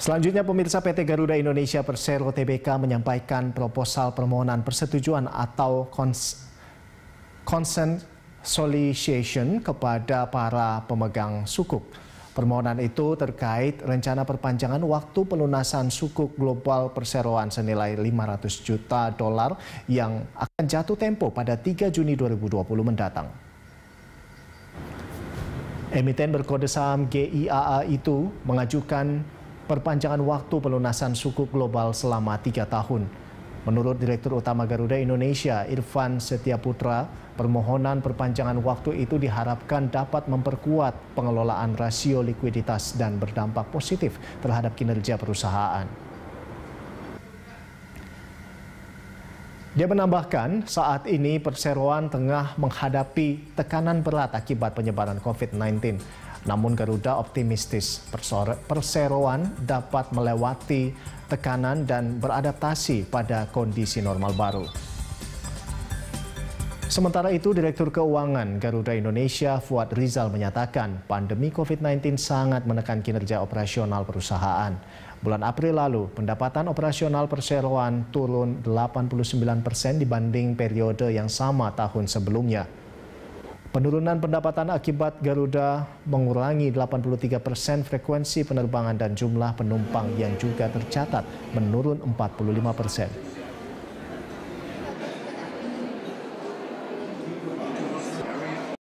Selanjutnya pemirsa PT Garuda Indonesia Persero TBK menyampaikan proposal permohonan persetujuan atau cons consent solicitation kepada para pemegang sukuk. Permohonan itu terkait rencana perpanjangan waktu pelunasan sukuk global perseroan senilai 500 juta dolar yang akan jatuh tempo pada 3 Juni 2020 mendatang. Emiten berkode saham GIAA itu mengajukan perpanjangan waktu pelunasan suku global selama tiga tahun. Menurut Direktur Utama Garuda Indonesia, Irfan Setiaputra, permohonan perpanjangan waktu itu diharapkan dapat memperkuat pengelolaan rasio likuiditas dan berdampak positif terhadap kinerja perusahaan. Dia menambahkan, saat ini perseroan tengah menghadapi tekanan berat akibat penyebaran COVID-19. Namun Garuda optimistis perseroan dapat melewati tekanan dan beradaptasi pada kondisi normal baru. Sementara itu, Direktur Keuangan Garuda Indonesia Fuad Rizal menyatakan pandemi COVID-19 sangat menekan kinerja operasional perusahaan. Bulan April lalu, pendapatan operasional perseroan turun 89 persen dibanding periode yang sama tahun sebelumnya. Penurunan pendapatan akibat Garuda mengurangi 83 persen frekuensi penerbangan dan jumlah penumpang yang juga tercatat menurun 45 persen.